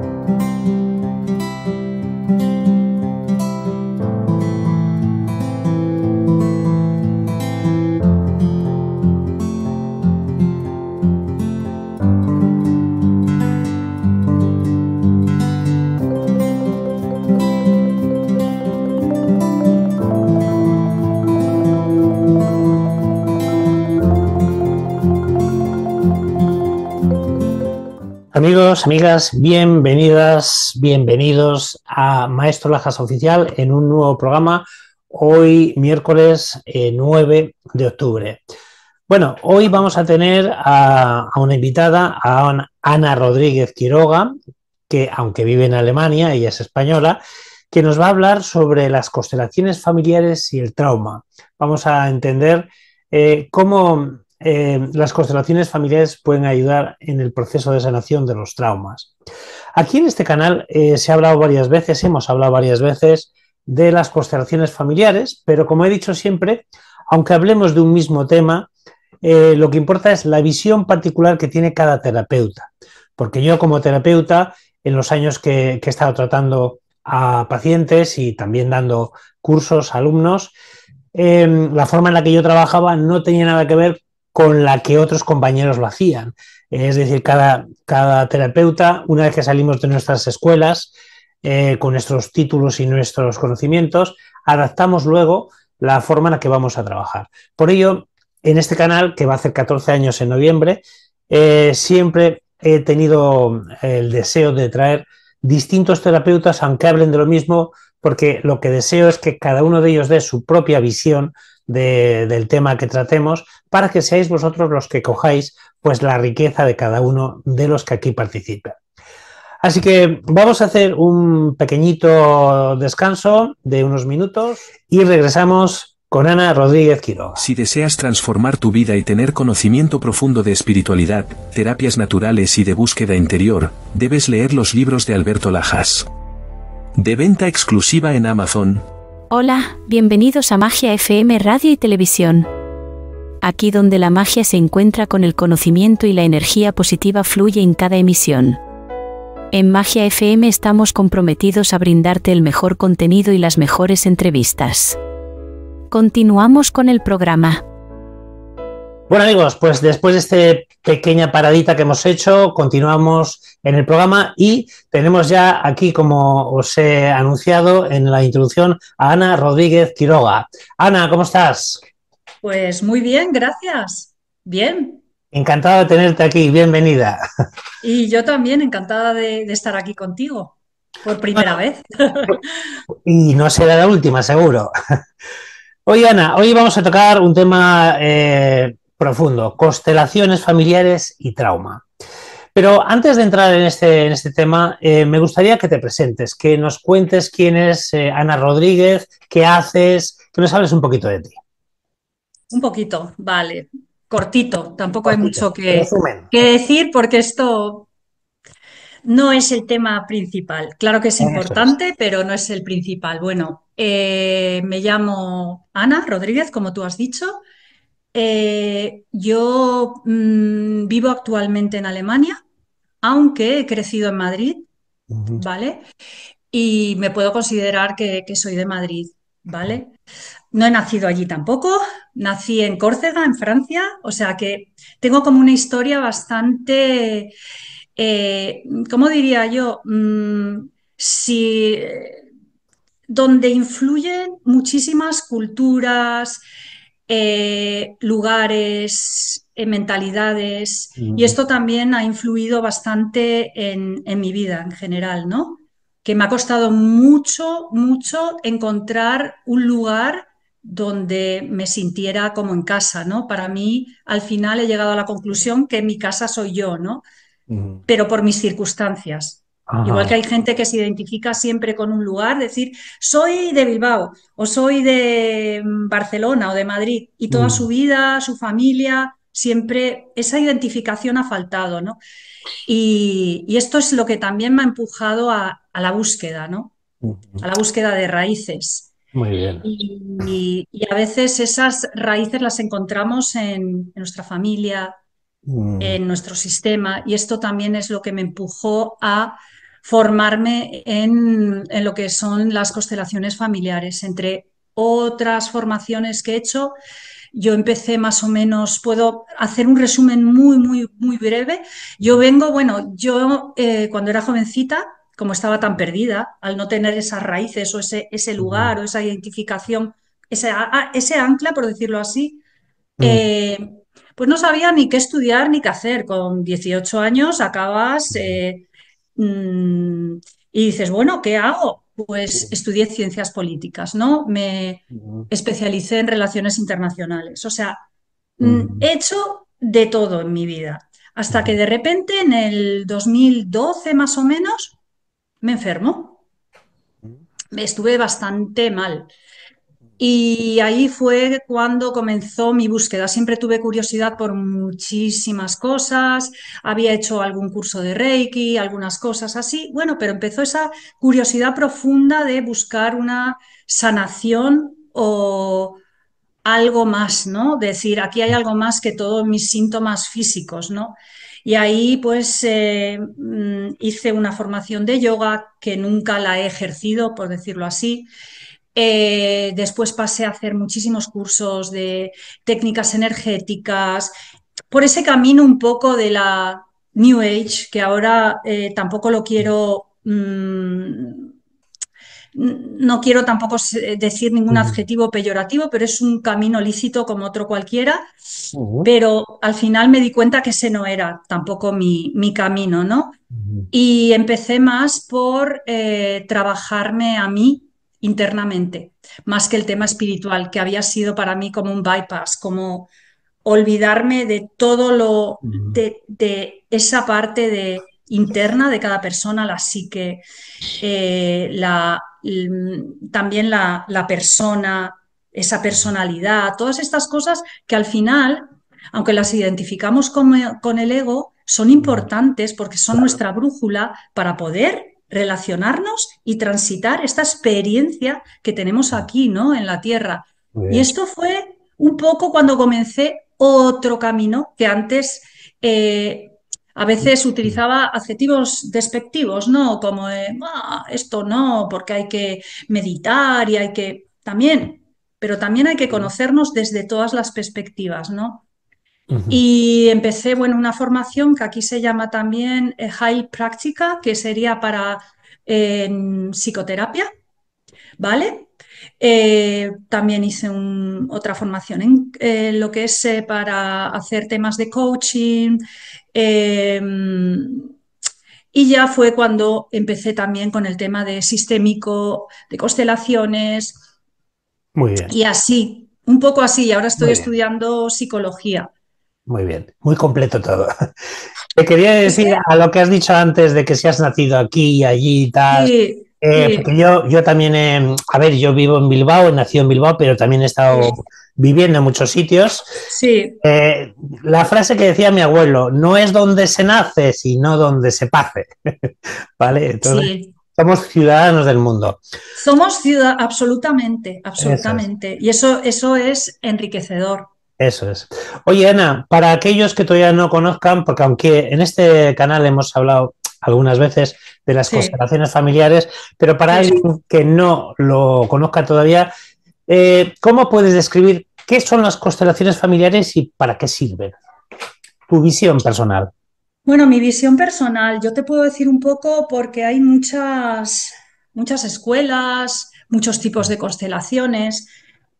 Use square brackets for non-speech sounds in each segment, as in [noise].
Thank you. Amigos, amigas, bienvenidas, bienvenidos a Maestro Lajas Oficial en un nuevo programa hoy miércoles 9 eh, de octubre. Bueno, hoy vamos a tener a, una invitada, a Ana Rodríguez Quiroga, que aunque vive en Alemania, ella es española, que nos va a hablar sobre las constelaciones familiares y el trauma. Vamos a entender eh, cómo eh, las constelaciones familiares pueden ayudar en el proceso de sanación de los traumas. Aquí en este canal eh, se ha hablado varias veces, hemos hablado varias veces de las constelaciones familiares, pero como he dicho siempre, aunque hablemos de un mismo tema, eh, lo que importa es la visión particular que tiene cada terapeuta. Porque yo como terapeuta, en los años que, he estado tratando a pacientes y también dando cursos a alumnos, la forma en la que yo trabajaba no tenía nada que ver con la que otros compañeros lo hacían. Es decir, cada, cada terapeuta, una vez que salimos de nuestras escuelas, eh, con nuestros títulos y nuestros conocimientos, adaptamos luego la forma en la que vamos a trabajar. Por ello, en este canal, que va a hacer 14 años en noviembre, eh, siempre he tenido eh, el deseo de traer distintos terapeutas, aunque hablen de lo mismo, porque lo que deseo es que cada uno de ellos dé su propia visión del tema que tratemos para que seáis vosotros los que cojáis pues la riqueza de cada uno de los que aquí participan. Así que vamos a hacer un pequeñito descanso de unos minutos y regresamos con Ana Rodríguez Quiroga. Si deseas transformar tu vida y tener conocimiento profundo de espiritualidad, terapias naturales y de búsqueda interior, debes leer los libros de Alberto Lajas. De venta exclusiva en Amazon, Hola, bienvenidos a Magia FM Radio y Televisión. Aquí donde la magia se encuentra con el conocimiento y la energía positiva fluye en cada emisión. En Magia FM estamos comprometidos a brindarte el mejor contenido y las mejores entrevistas. Continuamos con el programa. Bueno amigos, pues después de esta pequeña paradita que hemos hecho, continuamos en el programa y tenemos ya aquí, como os he anunciado en la introducción, a Ana Rodríguez Quiroga. Ana, ¿cómo estás? Pues muy bien, gracias. Bien. Encantada de tenerte aquí, bienvenida. Y yo también, encantada de, estar aquí contigo, por primera vez. Y no será la última, seguro. Hoy, Ana, hoy vamos a tocar un tema eh, profundo, constelaciones familiares y trauma. Pero antes de entrar en este, en este tema, eh, me gustaría que te presentes, que nos cuentes quién es eh, Ana Rodríguez, qué haces, que nos hables un poquito de ti. Un poquito, vale. Cortito, tampoco hay mucho que, que, decir porque esto no es el tema principal. Claro que es importante, pero no es el principal. Bueno, eh, me llamo Ana Rodríguez, como tú has dicho. Eh, yo mm, vivo actualmente en Alemania, aunque he crecido en Madrid, ¿vale? Y me puedo considerar que, soy de Madrid, ¿vale? No he nacido allí tampoco, nací en Córcega, en Francia, o sea que tengo como una historia bastante, eh, ¿cómo diría yo? Mm, eh, donde influyen muchísimas culturas, eh, lugares, eh, mentalidades, y esto también ha influido bastante en, mi vida en general, ¿no? Que me ha costado mucho, mucho encontrar un lugar donde me sintiera como en casa, ¿no? Para mí, al final he llegado a la conclusión que mi casa soy yo, ¿no? Pero por mis circunstancias. Igual que hay gente que se identifica siempre con un lugar, decir, soy de Bilbao o soy de mm, Barcelona o de Madrid y toda mm. su vida, su familia, siempre esa identificación ha faltado, ¿no? Y, esto es lo que también me ha empujado a, la búsqueda, ¿no? A la búsqueda de raíces. Muy bien. Y, a veces esas raíces las encontramos en, nuestra familia, mm. en nuestro sistema, y esto también es lo que me empujó a formarme en, lo que son las constelaciones familiares. Entre otras formaciones que he hecho, yo empecé más o menos, puedo hacer un resumen muy, muy, muy breve. Yo vengo, bueno, yo eh, cuando era jovencita, como estaba tan perdida, al no tener esas raíces o ese, ese lugar o esa identificación, ese, ese ancla, por decirlo así, mm. eh, pues no sabía ni qué estudiar ni qué hacer. Con 18 años acabas... Mm, y dices, bueno, ¿qué hago? Pues estudié ciencias políticas, ¿no? Me especialicé en relaciones internacionales. O sea, mm, he hecho de todo en mi vida. Hasta que de repente, en el 2012 más o menos, me enfermo. me Estuve bastante mal. Y ahí fue cuando comenzó mi búsqueda. Siempre tuve curiosidad por muchísimas cosas, había hecho algún curso de Reiki, algunas cosas así. Bueno, pero empezó esa curiosidad profunda de buscar una sanación o algo más, ¿no? Decir, aquí hay algo más que todos mis síntomas físicos, ¿no? Y ahí pues eh, mm, hice una formación de yoga que nunca la he ejercido, por decirlo así. Eh, después pasé a hacer muchísimos cursos de técnicas energéticas, por ese camino un poco de la New Age, que ahora eh, tampoco lo quiero... Mm, no quiero tampoco eh, decir ningún adjetivo peyorativo, pero es un camino lícito como otro cualquiera. Pero al final me di cuenta que ese no era tampoco mi, camino, ¿no? Y empecé más por trabajarme a mí internamente, más que el tema espiritual, que había sido para mí como un bypass, como olvidarme de todo lo, de, esa parte de, interna de cada persona, la psique, eh, la, también la, persona, esa personalidad, todas estas cosas que al final, aunque las identificamos con el ego, son importantes porque son nuestra brújula para poder relacionarnos y transitar esta experiencia que tenemos aquí, ¿no? En la Tierra. Y esto fue un poco cuando comencé otro camino que antes eh, a veces utilizaba adjetivos despectivos, ¿no? Como esto no, porque hay que meditar y hay que. También, pero también hay que conocernos desde todas las perspectivas, ¿no? Y empecé, bueno, una formación que aquí se llama también eh, High Práctica, que sería para psicoterapia, ¿vale? Eh, también hice otra formación en eh, lo que es para hacer temas de coaching. Em, y ya fue cuando empecé también con el tema de sistémico, de constelaciones. Muy bien. Y así, un poco así. Y ahora estoy estudiando psicología. Muy bien, muy completo todo. [laughs] Te quería decir a lo que has dicho antes de que si has nacido aquí y allí y tal. Sí, eh, Porque yo, yo también, a ver, yo vivo en Bilbao, he nacido en Bilbao, pero también he estado viviendo en muchos sitios. Sí. Eh, la frase que decía mi abuelo, no es donde se nace, sino donde se pase. [laughs] ¿Vale? Entonces, somos ciudadanos del mundo. Somos ciudad absolutamente, absolutamente. Y eso, eso es enriquecedor. Eso es. Oye, Ana, para aquellos que todavía no conozcan, porque aunque en este canal hemos hablado algunas veces de las constelaciones familiares, pero para alguien que no lo conozca todavía, eh, ¿cómo puedes describir qué son las constelaciones familiares y para qué sirven? Tu visión personal. Bueno, mi visión personal, yo te puedo decir un poco porque hay muchas, muchas escuelas, muchos tipos de constelaciones.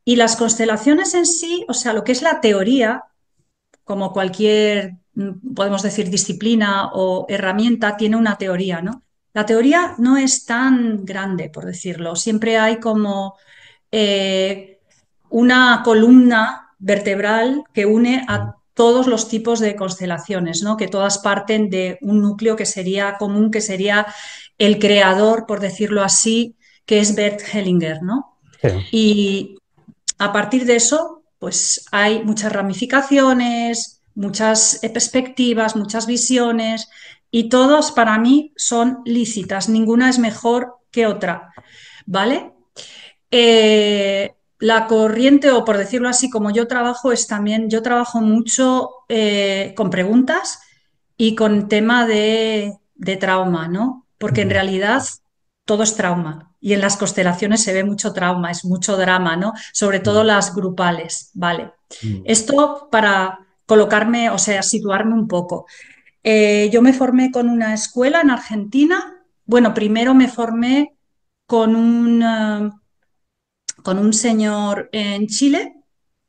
Y las constelaciones en sí, o sea, lo que es la teoría, como cualquier, mm, podemos decir, disciplina o herramienta, tiene una teoría, ¿no? La teoría no es tan grande, por decirlo. Siempre hay como eh, una columna vertebral que une a mm. todos los tipos de constelaciones, ¿no? que todas parten de un núcleo que sería común, que sería el creador, por decirlo así, que es Bert Hellinger. ¿no? Y a partir de eso, pues hay muchas ramificaciones, muchas perspectivas, muchas visiones y todas para mí son lícitas, ninguna es mejor que otra, ¿vale? Eh, la corriente, o por decirlo así, como yo trabajo, es también, yo trabajo mucho eh, con preguntas y con tema de, de trauma, ¿no? Porque en realidad todo es trauma y en las constelaciones se ve mucho trauma, es mucho drama, ¿no? Sobre todo mm. las grupales, ¿vale? Mm. Esto para colocarme, o sea, situarme un poco. Eh, yo me formé con una escuela en Argentina. Bueno, primero me formé con un, eh, con un señor en Chile,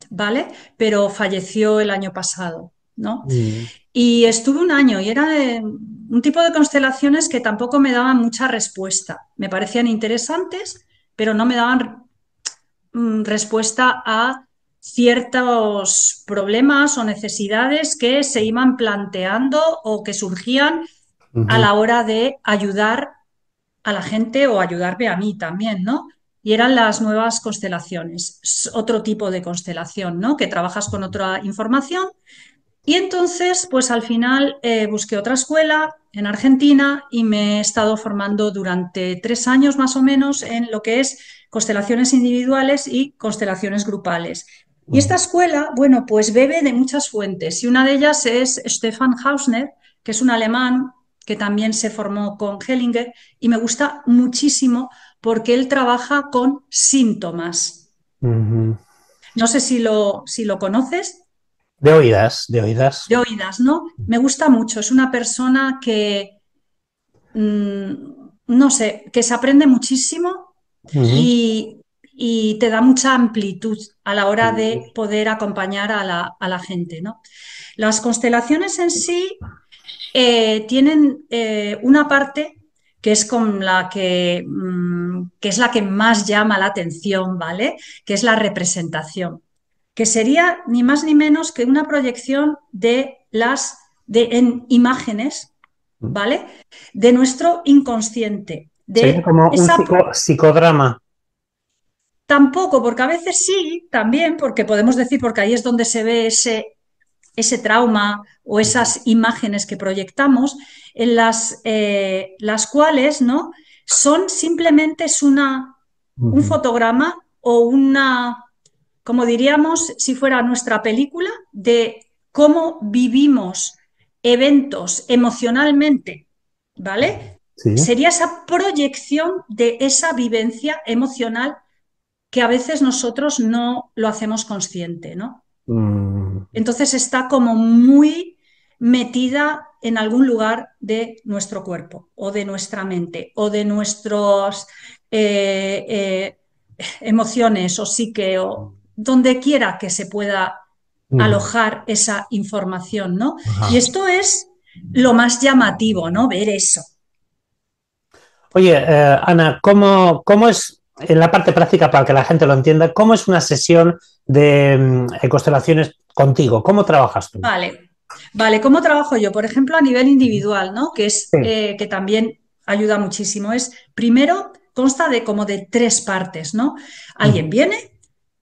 ¿vale? Pero falleció el año pasado, ¿no? Mm. Y estuve un año y era de, un tipo de constelaciones que tampoco me daban mucha respuesta. Me parecían interesantes, pero no me daban mm, respuesta a ciertos problemas o necesidades que se iban planteando o que surgían a la hora de ayudar a la gente o ayudarme a mí también, ¿no? Y eran las nuevas constelaciones, otro tipo de constelación, ¿no? Que trabajas con otra información. Y entonces, pues al final eh, busqué otra escuela, en Argentina y me he estado formando durante tres años más o menos en lo que es constelaciones individuales y constelaciones grupales. Y esta escuela, bueno, pues bebe de muchas fuentes y una de ellas es Stefan Hausner, que es un alemán que también se formó con Hellinger y me gusta muchísimo porque él trabaja con síntomas. No sé si lo, si lo conoces. De oídas, de oídas. De oídas, ¿no? Me gusta mucho. Es una persona que, mm, no sé, que se aprende muchísimo y, te da mucha amplitud a la hora de poder acompañar a la, gente, ¿no? Las constelaciones en sí eh, tienen eh, una parte que es con la que, mm, que es la que más llama la atención, ¿vale? Que es la representación que sería ni más ni menos que una proyección de las de, en imágenes, mm. ¿vale? De nuestro inconsciente. De como un psicodrama. Tampoco, porque a veces sí, también, porque podemos decir, porque ahí es donde se ve ese, ese trauma o esas mm. imágenes que proyectamos, en las, eh, las cuales, ¿no? Son simplemente una, un fotograma o una como diríamos si fuera nuestra película, de cómo vivimos eventos emocionalmente, ¿vale? Sería esa proyección de esa vivencia emocional que a veces nosotros no lo hacemos consciente, ¿no? Mm. Entonces está como muy metida en algún lugar de nuestro cuerpo o de nuestra mente o de nuestras eh, eh, emociones o psique o donde quiera que se pueda alojar esa información, ¿no? Y esto es lo más llamativo, ¿no? Ver eso. Oye, eh, Ana, ¿cómo, es, en la parte práctica para que la gente lo entienda, cómo es una sesión de mm, constelaciones contigo? ¿Cómo trabajas tú? Vale. Vale, ¿cómo trabajo yo? Por ejemplo, a nivel individual, ¿no? Que es eh, que también ayuda muchísimo. Es primero consta de como de tres partes, ¿no? Alguien viene,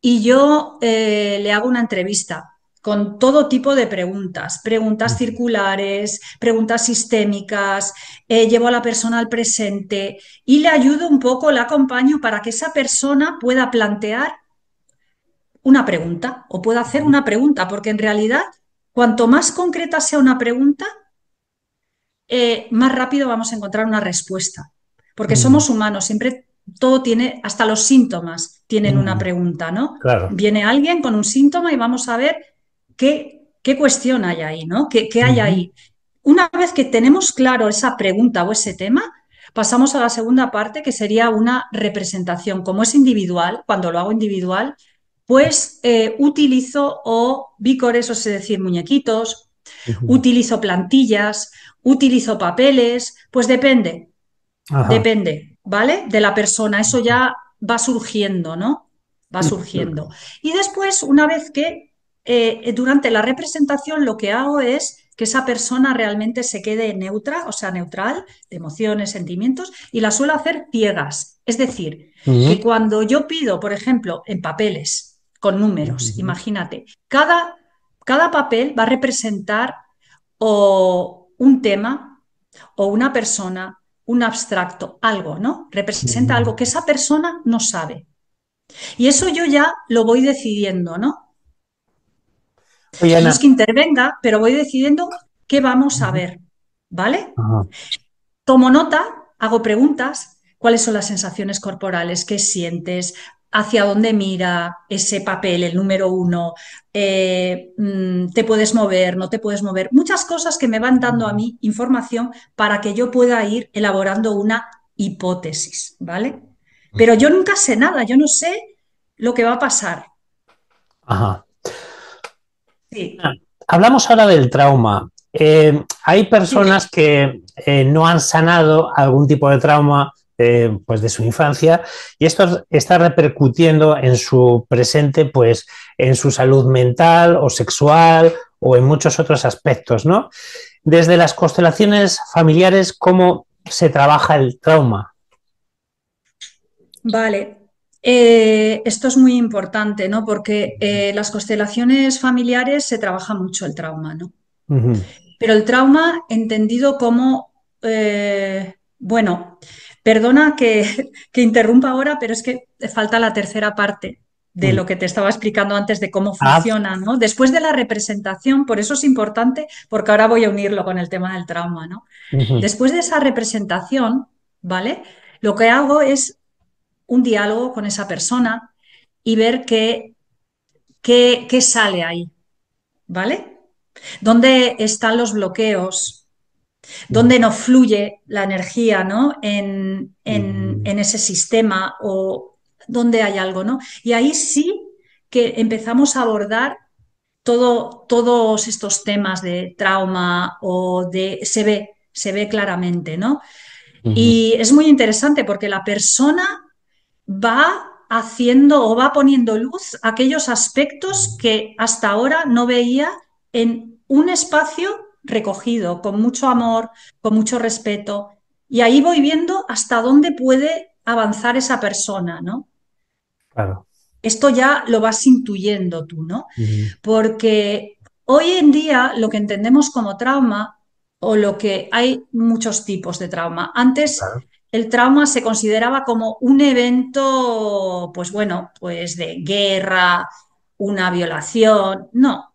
y yo eh, le hago una entrevista con todo tipo de preguntas, preguntas circulares, preguntas sistémicas, eh, llevo a la persona al presente y le ayudo un poco, la acompaño para que esa persona pueda plantear una pregunta o pueda hacer una pregunta, porque en realidad cuanto más concreta sea una pregunta, eh, más rápido vamos a encontrar una respuesta, porque somos humanos, siempre todo tiene, hasta los síntomas, tienen una mm. pregunta, ¿no? Viene alguien con un síntoma y vamos a ver qué, qué cuestión hay ahí, ¿no? ¿Qué, hay ahí? Una vez que tenemos claro esa pregunta o ese tema, pasamos a la segunda parte, que sería una representación. Como es individual, cuando lo hago individual, pues eh, utilizo o vícores, o sea, decir, muñequitos, utilizo plantillas, utilizo papeles, pues depende, depende, ¿vale? De la persona. Eso ya va surgiendo, ¿no? Va surgiendo. Y después, una vez que eh, durante la representación lo que hago es que esa persona realmente se quede neutra, o sea, neutral, de emociones, sentimientos, y la suelo hacer ciegas. Es decir, que cuando yo pido, por ejemplo, en papeles con números, imagínate, cada, cada papel va a representar o un tema, o una persona, un abstracto, algo, ¿no? Representa algo que esa persona no sabe. Y eso yo ya lo voy decidiendo, ¿no? no es que intervenga, pero voy decidiendo qué vamos a ver, ¿vale? Tomo nota, hago preguntas, cuáles son las sensaciones corporales que sientes, hacia dónde mira ese papel, el número uno, eh, mm, te puedes mover, no te puedes mover, muchas cosas que me van dando a mí información para que yo pueda ir elaborando una hipótesis, ¿vale? Pero yo nunca sé nada, yo no sé lo que va a pasar. Ajá. Sí. Hablamos ahora del trauma. Eh, hay personas que eh, no han sanado algún tipo de trauma eh, pues de su infancia y esto está repercutiendo en su presente, pues en su salud mental o sexual o en muchos otros aspectos, ¿no? Desde las constelaciones familiares, ¿cómo se trabaja el trauma? Vale, eh, esto es muy importante, ¿no? Porque eh, las constelaciones familiares se trabaja mucho el trauma, ¿no? Pero el trauma entendido como eh, bueno, perdona [laughs] que, interrumpa ahora, pero es que falta la tercera parte de lo que te estaba explicando antes de cómo ah. funciona, ¿no? Después de la representación, por eso es importante, porque ahora voy a unirlo con el tema del trauma, ¿no? Después de esa representación, ¿vale? Lo que hago es un diálogo con esa persona y ver qué, qué, qué sale ahí, ¿vale? ¿Dónde están los bloqueos? dónde no fluye la energía ¿no? en, ese sistema o dónde hay algo, ¿no? Y ahí sí que empezamos a abordar todo, todos estos temas de trauma o de... se ve, se ve claramente, ¿no? Y es muy interesante porque la persona va haciendo o va poniendo luz aquellos aspectos que hasta ahora no veía en un espacio recogido, con mucho amor, con mucho respeto. Y ahí voy viendo hasta dónde puede avanzar esa persona, ¿no? Claro. Esto ya lo vas intuyendo tú, ¿no? Porque hoy en día lo que entendemos como trauma o lo que hay muchos tipos de trauma. Antes el trauma se consideraba como un evento, pues bueno, pues de guerra, una violación. No,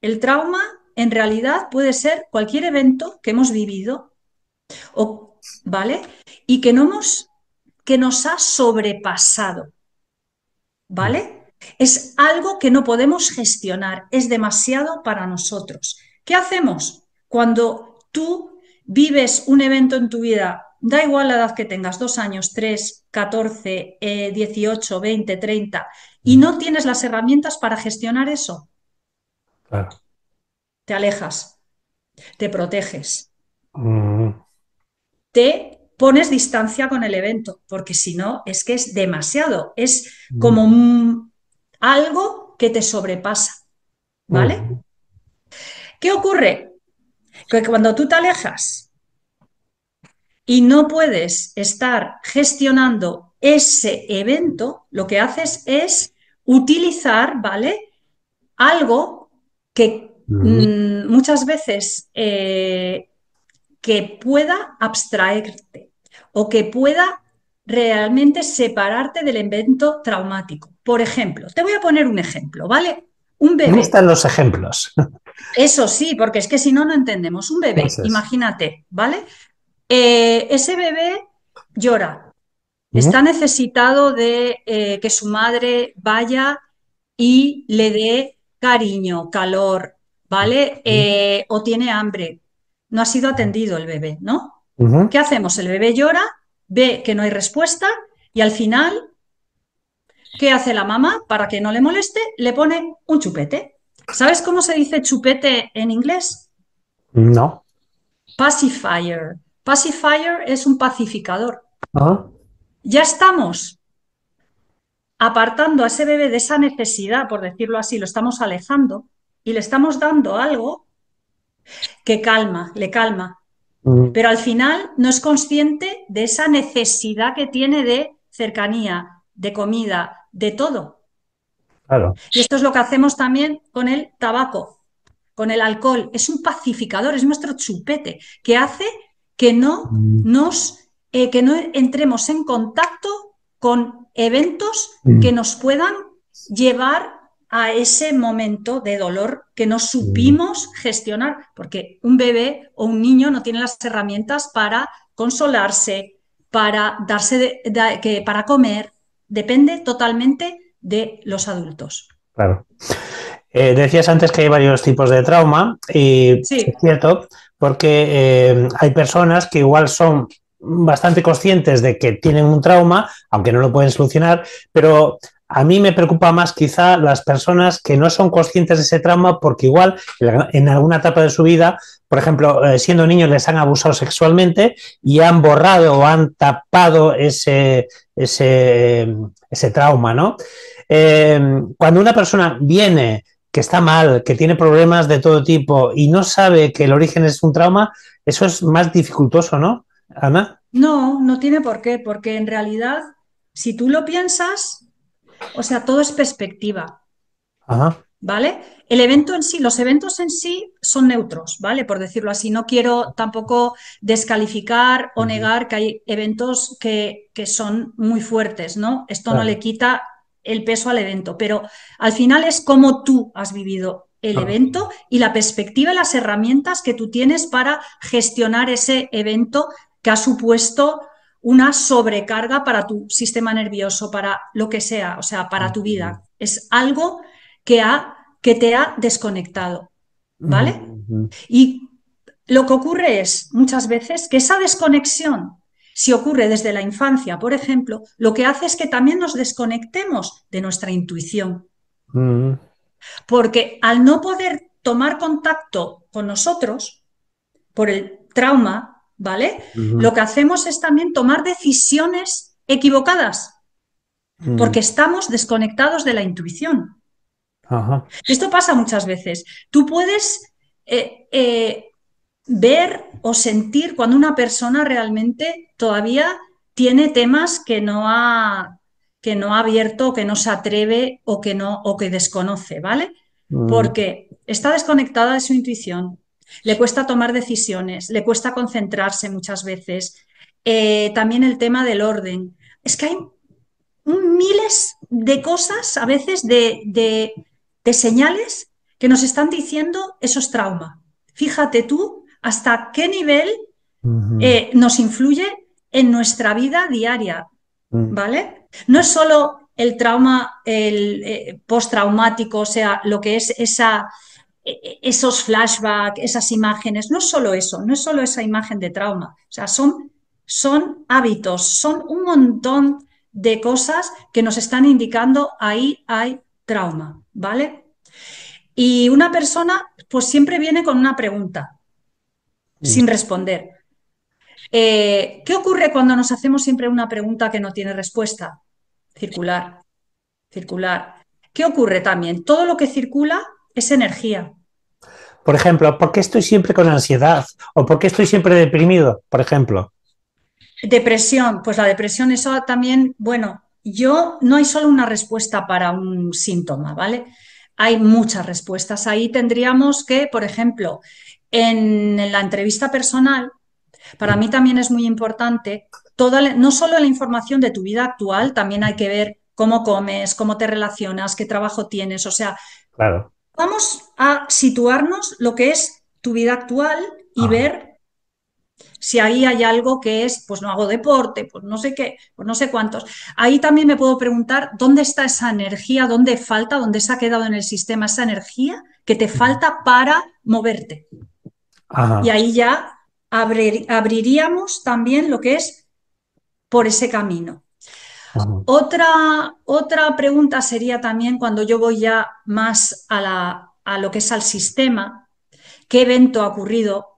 el trauma en realidad puede ser cualquier evento que hemos vivido, ¿vale? Y que, no hemos, que nos ha sobrepasado, ¿vale? Es algo que no podemos gestionar, es demasiado para nosotros. ¿Qué hacemos cuando tú vives un evento en tu vida? Da igual la edad que tengas, dos años, tres, catorce, eh, dieciocho, veinte, treinta, y no tienes las herramientas para gestionar eso. Claro te alejas, te proteges, mm. te pones distancia con el evento, porque si no, es que es demasiado, es mm. como algo que te sobrepasa, ¿vale? Mm. ¿Qué ocurre? Que cuando tú te alejas y no puedes estar gestionando ese evento, lo que haces es utilizar, ¿vale? Algo que Mm, muchas veces eh, que pueda abstraerte o que pueda realmente separarte del evento traumático. Por ejemplo, te voy a poner un ejemplo, ¿vale? Un bebé. están los ejemplos. Eso sí, porque es que si no, no entendemos. Un bebé, imagínate, ¿vale? Eh, ese bebé llora, está necesitado de eh, que su madre vaya y le dé cariño, calor, ¿vale? Eh, o tiene hambre, no ha sido atendido el bebé, ¿no? ¿Qué hacemos? El bebé llora, ve que no hay respuesta y al final, ¿qué hace la mamá para que no le moleste? Le pone un chupete. ¿Sabes cómo se dice chupete en inglés? No. Pacifier. Pacifier es un pacificador. Ya estamos apartando a ese bebé de esa necesidad, por decirlo así, lo estamos alejando y le estamos dando algo que calma, le calma. Pero al final no es consciente de esa necesidad que tiene de cercanía, de comida, de todo. Y esto es lo que hacemos también con el tabaco, con el alcohol. Es un pacificador, es nuestro chupete, que hace que no nos eh, que no entremos en contacto con eventos que nos puedan llevar a ese momento de dolor que no supimos gestionar, porque un bebé o un niño no tiene las herramientas para consolarse, para darse de, que para comer, depende totalmente de los adultos. Claro. Eh, decías antes que hay varios tipos de trauma y es cierto, porque eh, hay personas que igual son bastante conscientes de que tienen un trauma, aunque no lo pueden solucionar, pero a mí me preocupa más quizá las personas que no son conscientes de ese trauma porque igual en alguna etapa de su vida, por ejemplo, eh, siendo niños les han abusado sexualmente y han borrado o han tapado ese, ese, trauma, ¿no? Em, cuando una persona viene que está mal, que tiene problemas de todo tipo y no sabe que el origen es un trauma, eso es más dificultoso, ¿no, Ana? No, no tiene por qué, porque en realidad, si tú lo piensas, o sea, todo es perspectiva. ¿Vale? El evento en sí, los eventos en sí son neutros, ¿vale? Por decirlo así, no quiero tampoco descalificar o negar que hay eventos que, son muy fuertes, ¿no? Esto no le quita el peso al evento, pero al final es cómo tú has vivido el evento y la perspectiva y las herramientas que tú tienes para gestionar ese evento que ha supuesto una sobrecarga para tu sistema nervioso, para lo que sea, o sea, para tu vida. Es algo que, ha, que te ha desconectado, ¿vale? Y lo que ocurre es muchas veces que esa desconexión, si ocurre desde la infancia, por ejemplo, lo que hace es que también nos desconectemos de nuestra intuición. Porque al no poder tomar contacto con nosotros, por el trauma, ¿vale? Lo que hacemos es también tomar decisiones equivocadas, porque estamos desconectados de la intuición. Esto pasa muchas veces. Tú puedes eh, eh, ver o sentir cuando una persona realmente todavía tiene temas que no ha que no ha abierto, que no se atreve o que no o que desconoce, ¿vale? Porque está desconectada de su intuición, le cuesta tomar decisiones, le cuesta concentrarse muchas veces. Eh, también el tema del orden. Es que hay miles de cosas, a veces de, señales que nos están diciendo eso es trauma. Fíjate tú hasta qué nivel eh, nos influye en nuestra vida diaria, mm. ¿vale? No es solo el trauma el, eh, postraumático, o sea, lo que es esa e, e, esos flashbacks, esas imágenes, no es solo eso, no es solo esa imagen de trauma, o sea, son, son hábitos, son un montón de cosas que nos están indicando ahí hay trauma, ¿vale? Y una persona pues siempre viene con una pregunta mm. sin responder. Eh, ¿Qué ocurre cuando nos hacemos siempre una pregunta que no tiene respuesta? Circular, circular. ¿Qué ocurre también? Todo lo que circula es energía. Por ejemplo, ¿por qué estoy siempre con ansiedad? ¿O por qué estoy siempre deprimido? Por ejemplo. Depresión, pues la depresión, eso también, bueno, yo no hay solo una respuesta para un síntoma, ¿vale? Hay muchas respuestas. Ahí tendríamos que, por ejemplo, en, la entrevista personal, para mí también es muy importante, toda no solo la información de tu vida actual, también hay que ver cómo comes, cómo te relacionas, qué trabajo tienes, o sea, claro. Vamos a situarnos lo que es tu vida actual y ver si ahí hay algo que es, pues no hago deporte, pues no sé qué, pues no sé cuántos. Ahí también me puedo preguntar dónde está esa energía, dónde falta, dónde se ha quedado en el sistema esa energía que te falta para moverte. Y ahí ya abriríamos también lo que es por ese camino. Otra, otra pregunta sería también cuando yo voy ya más a, lo que es al sistema, qué evento ha ocurrido,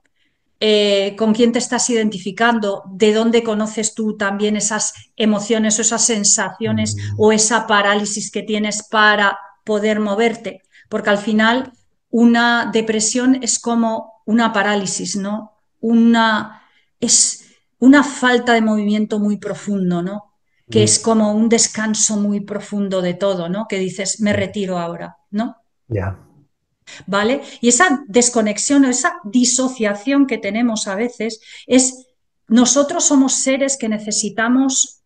eh, con quién te estás identificando, de dónde conoces tú también esas emociones o esas sensaciones mm. o esa parálisis que tienes para poder moverte, porque al final una depresión es como una parálisis, ¿no? Una es una falta de movimiento muy profundo, ¿no? que es mm. como un descanso muy profundo de todo, ¿no? Que dices, me mm. retiro ahora, ¿no? Ya. ¿Vale? Y esa desconexión o esa disociación que tenemos a veces es, nosotros somos seres que necesitamos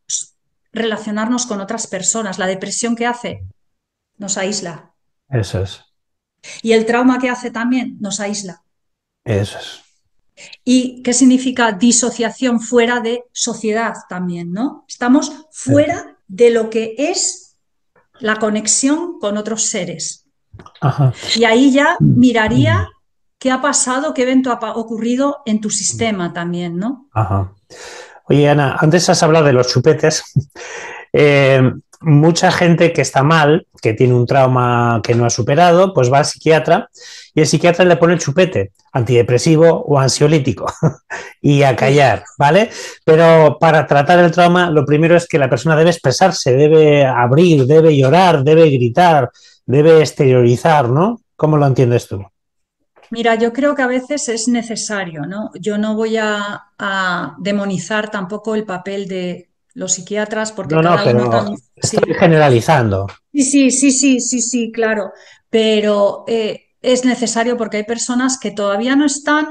relacionarnos con otras personas. La depresión que hace nos aísla. Eso es. Y el trauma que hace también nos aísla. Eso es. ¿Y qué significa disociación fuera de sociedad también, no? Estamos fuera de lo que es la conexión con otros seres. Y ahí ya mm. miraría mm. qué ha pasado, qué evento ha ocurrido en tu mm. sistema también, ¿no? Oye, Ana, antes has hablado de los chupetes. [laughs] Eh, mucha gente que está mal, que tiene un trauma que no ha superado, pues va al psiquiatra y el psiquiatra le pone el chupete, antidepresivo o ansiolítico, [laughs] y a callar, ¿vale? Pero para tratar el trauma, lo primero es que la persona debe expresarse, debe abrir, debe llorar, debe gritar, debe exteriorizar, ¿no? ¿Cómo lo entiendes tú? Mira, yo creo que a veces es necesario, ¿no? Yo no voy a, a demonizar tampoco el papel de, los psiquiatras, porque no, generalizando. Sí, sí, sí, sí, sí, sí, claro. Pero eh, es necesario porque hay personas que todavía no están,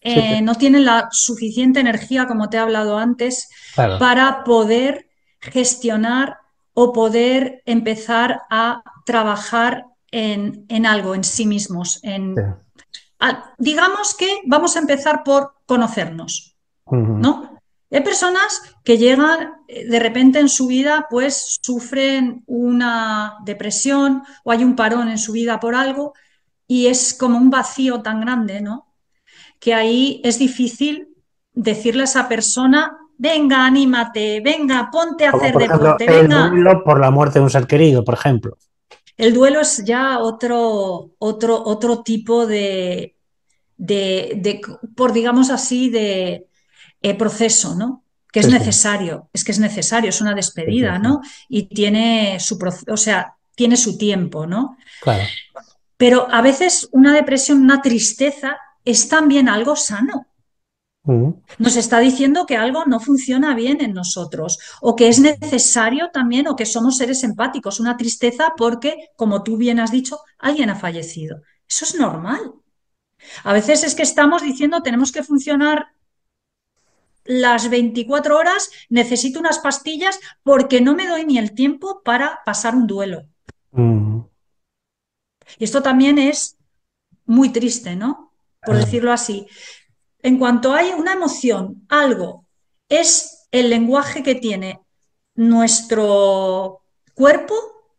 eh, no tienen la suficiente energía, como te he hablado antes, para poder gestionar o poder empezar a trabajar en, algo, en sí mismos. En, digamos que vamos a empezar por conocernos, ¿no? Hay personas que llegan, eh, de repente en su vida, pues sufren una depresión o hay un parón en su vida por algo y es como un vacío tan grande, ¿no? Que ahí es difícil decirle a esa persona, venga, anímate, venga, ponte a hacer por ejemplo, deporte. Venga. El duelo por la muerte de un ser querido, por ejemplo. El duelo es ya otro, otro, otro tipo de, de, por digamos así, de eh, proceso, ¿no? Que es necesario, es que es necesario, es una despedida, ¿no? Y tiene su, o sea, tiene su tiempo, ¿no? Claro. Pero a veces una depresión, una tristeza es también algo sano. Nos está diciendo que algo no funciona bien en nosotros o que es necesario también o que somos seres empáticos, una tristeza porque, como tú bien has dicho, alguien ha fallecido. Eso es normal. A veces es que estamos diciendo tenemos que funcionar las 24 horas, necesito unas pastillas porque no me doy ni el tiempo para pasar un duelo. Mm. Y esto también es muy triste, ¿no? Por ah. decirlo así. En cuanto hay una emoción, algo, es el lenguaje que tiene nuestro cuerpo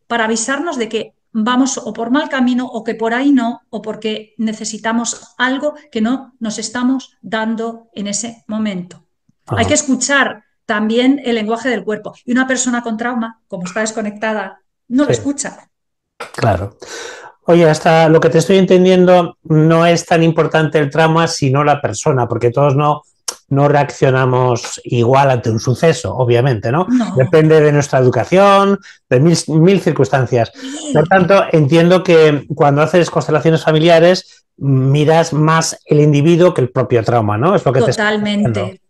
para avisarnos de que vamos o por mal camino o que por ahí no, o porque necesitamos algo que no nos estamos dando en ese momento. Hay que escuchar también el lenguaje del cuerpo. Y una persona con trauma, como está desconectada, no lo escucha. Claro. Oye, hasta lo que te estoy entendiendo, no es tan importante el trauma, sino la persona, porque todos no, reaccionamos igual ante un suceso, obviamente, ¿no? Depende de nuestra educación, de mil, circunstancias. Por Por tanto, entiendo que cuando haces constelaciones familiares, miras más el individuo que el propio trauma, ¿no? Es lo que Totalmente.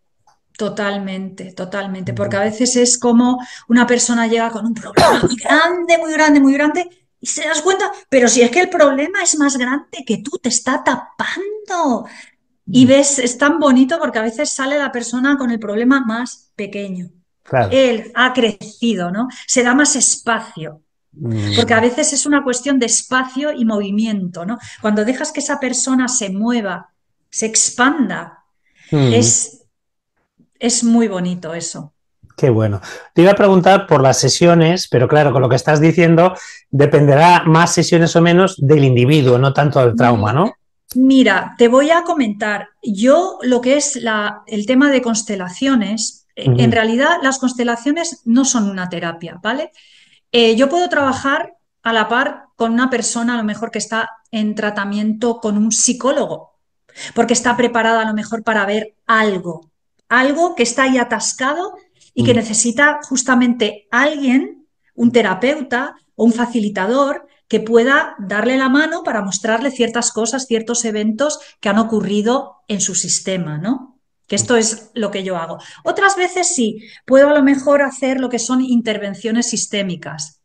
Totalmente, totalmente, porque a veces es como una persona llega con un problema muy grande, muy grande, muy grande, y se das cuenta, pero si es que el problema es más grande que tú, te está tapando. Y mm. ves, es tan bonito porque a veces sale la persona con el problema más pequeño. Él ha crecido, ¿no? Se da más espacio. Mm. Porque a veces es una cuestión de espacio y movimiento, ¿no? Cuando dejas que esa persona se mueva, se expanda, mm. es es muy bonito eso. Qué bueno. Te iba a preguntar por las sesiones, pero claro, con lo que estás diciendo, dependerá más sesiones o menos del individuo, no tanto del trauma, ¿no? Mira, te voy a comentar. Yo lo que es el tema de constelaciones, eh, en realidad las constelaciones no son una terapia, ¿vale? Eh, yo puedo trabajar a la par con una persona a lo mejor que está en tratamiento con un psicólogo, porque está preparada a lo mejor para ver algo, algo que está ahí atascado y que mm. necesita justamente alguien, un terapeuta o un facilitador que pueda darle la mano para mostrarle ciertas cosas, ciertos eventos que han ocurrido en su sistema, ¿no? Que esto es lo que yo hago. Otras veces sí, puedo a lo mejor hacer lo que son intervenciones sistémicas.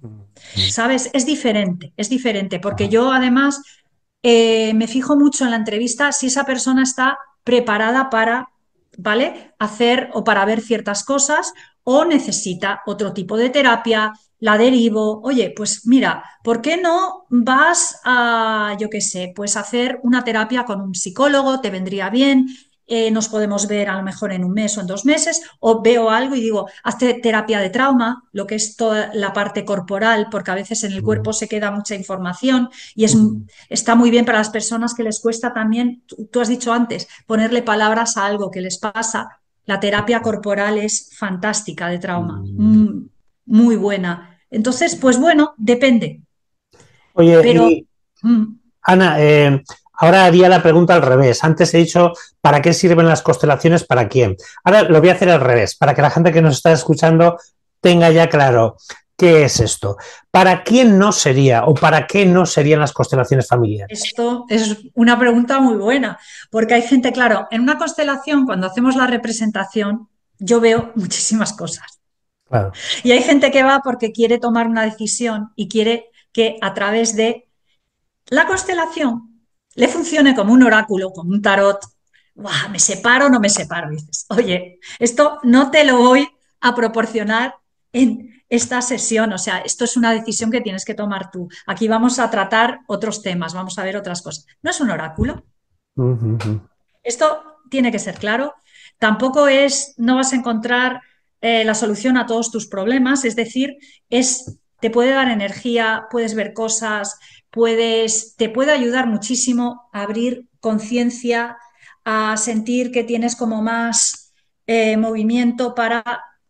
Mm. ¿Sabes? Es diferente, es diferente, porque yo además eh, me fijo mucho en la entrevista si esa persona está preparada para ¿vale? Hacer o para ver ciertas cosas o necesita otro tipo de terapia, la derivo, oye, pues mira, ¿por qué no vas a, yo qué sé, pues hacer una terapia con un psicólogo, te vendría bien, eh, nos podemos ver a lo mejor en un mes o en dos meses, o veo algo y digo, hazte terapia de trauma, lo que es toda la parte corporal, porque a veces en el cuerpo se queda mucha información y es, está muy bien para las personas que les cuesta también, tú has dicho antes, ponerle palabras a algo que les pasa. La terapia corporal es fantástica de trauma, mm. Mm, muy buena. Entonces, pues bueno, depende. Oye, mm. Ana, eh, Ahora haría la pregunta al revés. Antes he dicho, ¿para qué sirven las constelaciones? ¿Para quién? Ahora lo voy a hacer al revés, para que la gente que nos está escuchando tenga ya claro qué es esto. ¿Para quién no sería o para qué no serían las constelaciones familiares? Esto es una pregunta muy buena, porque hay gente, claro, en una constelación, cuando hacemos la representación, yo veo muchísimas cosas. Y hay gente que va porque quiere tomar una decisión y quiere que a través de la constelación le funcione como un oráculo, como un tarot, me separo o no me separo, dices, oye, esto no te lo voy a proporcionar en esta sesión, o sea, esto es una decisión que tienes que tomar tú. Aquí vamos a tratar otros temas, vamos a ver otras cosas. No es un oráculo. Esto tiene que ser claro. Tampoco es, no vas a encontrar eh, la solución a todos tus problemas, es decir, es te puede dar energía, puedes ver cosas, puedes, te puede ayudar muchísimo a abrir conciencia, a sentir que tienes como más eh, movimiento para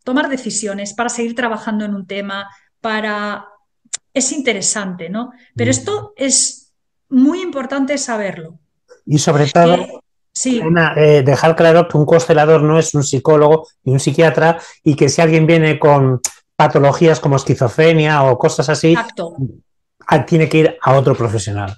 tomar decisiones, para seguir trabajando en un tema, para... Es interesante, ¿no? Pero mm. esto es muy importante saberlo. Y sobre todo, eh, dejar claro que un constelador no es un psicólogo ni un psiquiatra y que si alguien viene con patologías como esquizofrenia o cosas así, Exacto. Ah, tiene que ir a otro profesional.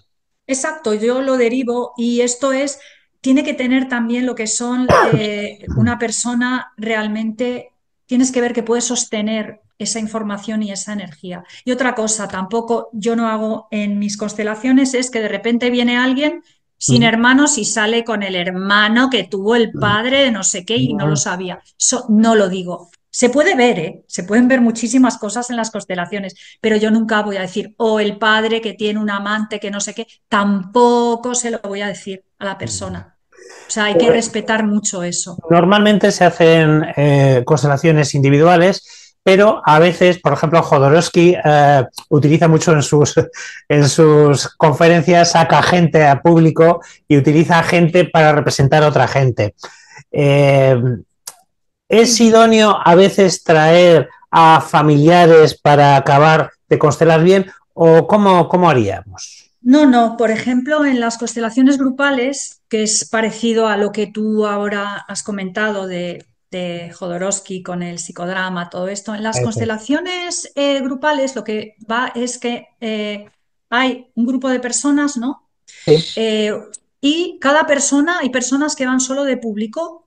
Exacto, yo lo derivo y esto es, tiene que tener también lo que son eh, una persona realmente, tienes que ver que puede sostener esa información y esa energía. Y otra cosa, tampoco yo no hago en mis constelaciones es que de repente viene alguien sin mm. hermanos y sale con el hermano que tuvo el mm. padre de no sé qué y no lo sabía. Eso no lo digo. Se puede ver, ¿eh? se pueden ver muchísimas cosas en las constelaciones, pero yo nunca voy a decir, o oh, el padre que tiene un amante que no sé qué, tampoco se lo voy a decir a la persona. O sea, hay que pues, respetar mucho eso. Normalmente se hacen eh, constelaciones individuales, pero a veces, por ejemplo, Jodorowsky eh, utiliza mucho en sus, en sus conferencias, saca gente a público y utiliza gente para representar a otra gente. Eh, ¿Es idóneo a veces traer a familiares para acabar de constelar bien o cómo, cómo haríamos? No, no. Por ejemplo, en las constelaciones grupales, que es parecido a lo que tú ahora has comentado de, de Jodorowsky con el psicodrama, todo esto, en las constelaciones eh, grupales lo que va es que eh, hay un grupo de personas, ¿no? Sí. Eh, y cada persona, hay personas que van solo de público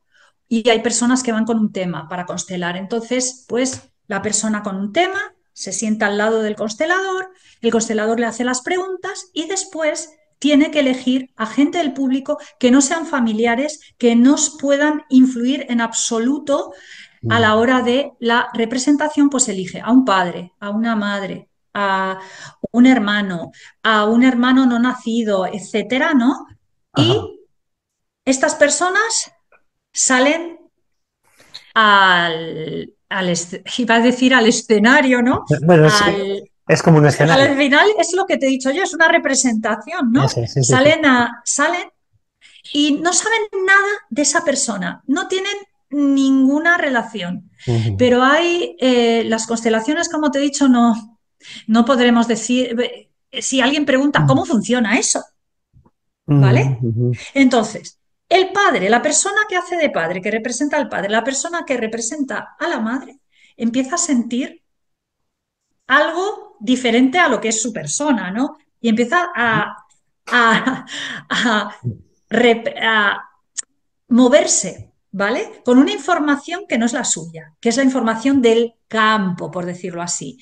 y hay personas que van con un tema para constelar. Entonces, pues la persona con un tema se sienta al lado del constelador, el constelador le hace las preguntas y después tiene que elegir a gente del público que no sean familiares, que no puedan influir en absoluto a la mm. hora de la representación, pues elige a un padre, a una madre, a un hermano, a un hermano no nacido, etcétera, ¿no? Y estas personas salen al, al a decir al escenario, ¿no? Bueno, es como un escenario. Al final es lo que te he dicho yo, es una representación, ¿no? Ah, sí, sí, salen, salen y no saben nada de esa persona, no tienen ninguna relación. Pero hay eh, las constelaciones, como te he dicho, no, no podremos decir. Eh, si alguien pregunta cómo funciona eso, ¿vale? Entonces, el padre, la persona que hace de padre, que representa al padre, la persona que representa a la madre, empieza a sentir algo diferente a lo que es su persona, ¿no? Y empieza a, moverse, ¿vale? Con una información que no es la suya, que es la información del campo, por decirlo así.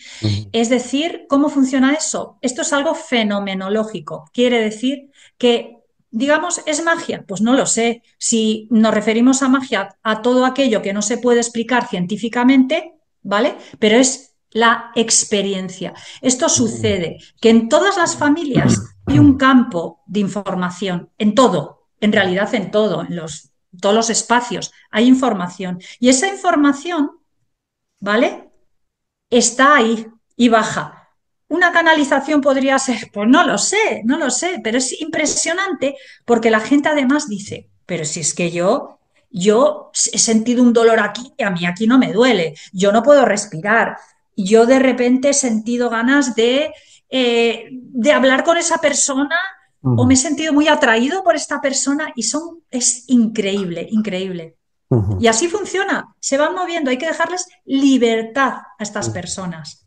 Es decir, ¿cómo funciona eso? Esto es algo fenomenológico. Quiere decir que digamos, es magia? Pues no lo sé. Si nos referimos a magia a todo aquello que no se puede explicar científicamente, ¿vale? Pero es la experiencia. Esto sucede, que en todas las familias hay un campo de información, en todo, en realidad en todo, en los, todos los espacios hay información. Y esa información, ¿vale? Está ahí y baja. Una canalización podría ser, pues no lo sé, no lo sé, pero es impresionante porque la gente además dice, pero si es que yo, yo he sentido un dolor aquí y a mí aquí no me duele, yo no puedo respirar, yo de repente he sentido ganas de, eh, de hablar con esa persona o me he sentido muy atraído por esta persona y son, es increíble, increíble. Y así funciona, se van moviendo, hay que dejarles libertad a estas personas.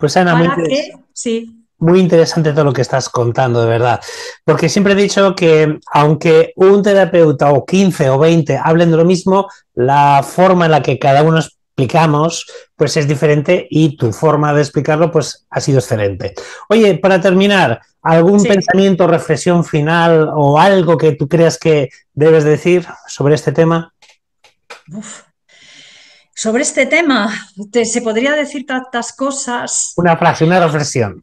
Pues Ana, muy, muy interesante todo lo que estás contando, de verdad. Porque siempre he dicho que aunque un terapeuta o 15 o 20 hablen de lo mismo, la forma en la que cada uno explicamos, pues es diferente y tu forma de explicarlo, pues ha sido excelente. Oye, para terminar, ¿algún pensamiento, reflexión final o algo que tú creas que debes decir sobre este tema? Uf. Sobre este tema, se podría decir tantas cosas. Una frase, una reflexión.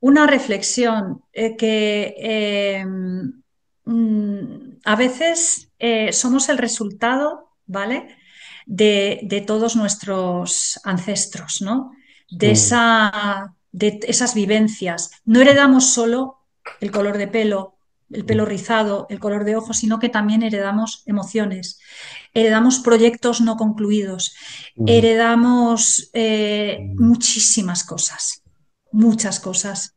Una reflexión eh, que eh, mm, a veces eh, somos el resultado, ¿vale? De, todos nuestros ancestros, ¿no? De, mm. de esas vivencias. No heredamos solo el color de pelo, el pelo mm. rizado, el color de ojos, sino que también heredamos emociones, heredamos proyectos no concluidos, mm. heredamos eh, mm. muchísimas cosas, muchas cosas.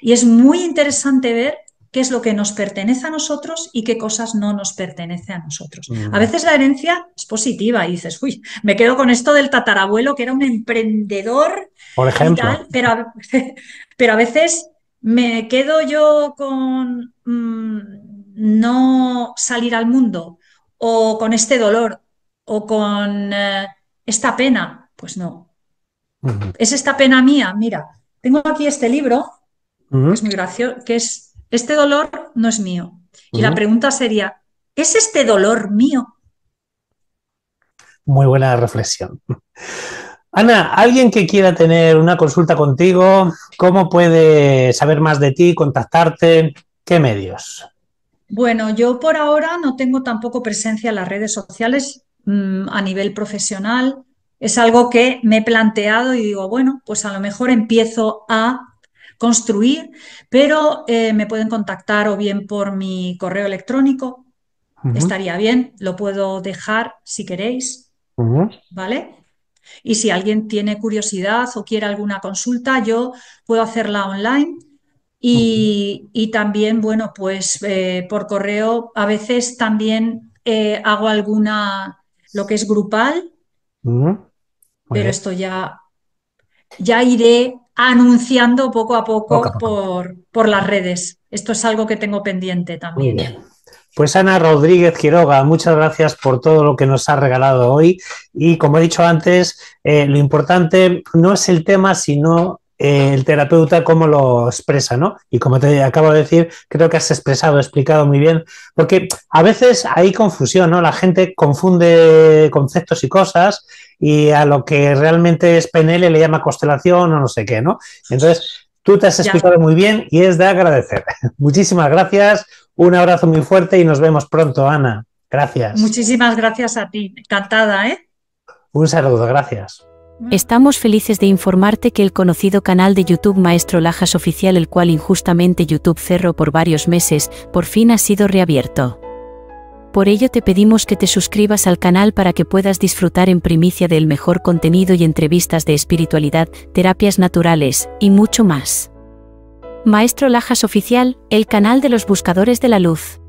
Y es muy interesante ver qué es lo que nos pertenece a nosotros y qué cosas no nos pertenece a nosotros. A mm. veces la herencia es positiva y dices, uy, me quedo con esto del tatarabuelo que era un emprendedor. Por pero, a, [laughs] pero a veces me quedo yo con no salir al mundo o con este dolor o con eh, esta pena. Pues no. Es esta pena mía. Mira, tengo aquí este libro, que es muy gracioso, que es, este dolor no es mío. Y la pregunta sería, ¿es este dolor mío? Muy buena reflexión. Ana, alguien que quiera tener una consulta contigo, ¿cómo puede saber más de ti, contactarte? ¿Qué medios? Bueno, yo por ahora no tengo tampoco presencia en las redes sociales mm, a nivel profesional. Es algo que me he planteado y digo, bueno, pues a lo mejor empiezo a construir, pero eh, me pueden contactar o bien por mi correo electrónico, estaría bien, lo puedo dejar si queréis, ¿vale? Y si alguien tiene curiosidad o quiere alguna consulta, yo puedo hacerla online y, también, bueno, pues eh, por correo a veces también eh, hago alguna, lo que es grupal, pero esto ya, ya iré anunciando poco a poco, Por, por, las redes. Esto es algo que tengo pendiente también. Pues Ana Rodríguez Quiroga, muchas gracias por todo lo que nos ha regalado hoy. Y como he dicho antes, eh, lo importante no es el tema, sino el terapeuta cómo lo expresa, ¿no? Y como te acabo de decir, creo que has expresado, explicado muy bien, porque a veces hay confusión, ¿no? La gente confunde conceptos y cosas y a lo que realmente es PNL le llama constelación o no sé qué, ¿no? Entonces, tú te has explicado muy bien y es de agradecer. [laughs] Muchísimas gracias, un abrazo muy fuerte y nos vemos pronto, Ana. Gracias. Muchísimas gracias a ti, encantada, ¿eh? Un saludo, gracias. Mm. Estamos felices de informarte que el conocido canal de YouTube Maestro Lajas Oficial, el cual injustamente YouTube cerró por varios meses, por fin ha sido reabierto. Por ello te pedimos que te suscribas al canal para que puedas disfrutar en primicia del mejor contenido y entrevistas de espiritualidad, terapias naturales, y mucho más. Maestro Lajas Oficial, el canal de los buscadores de la luz.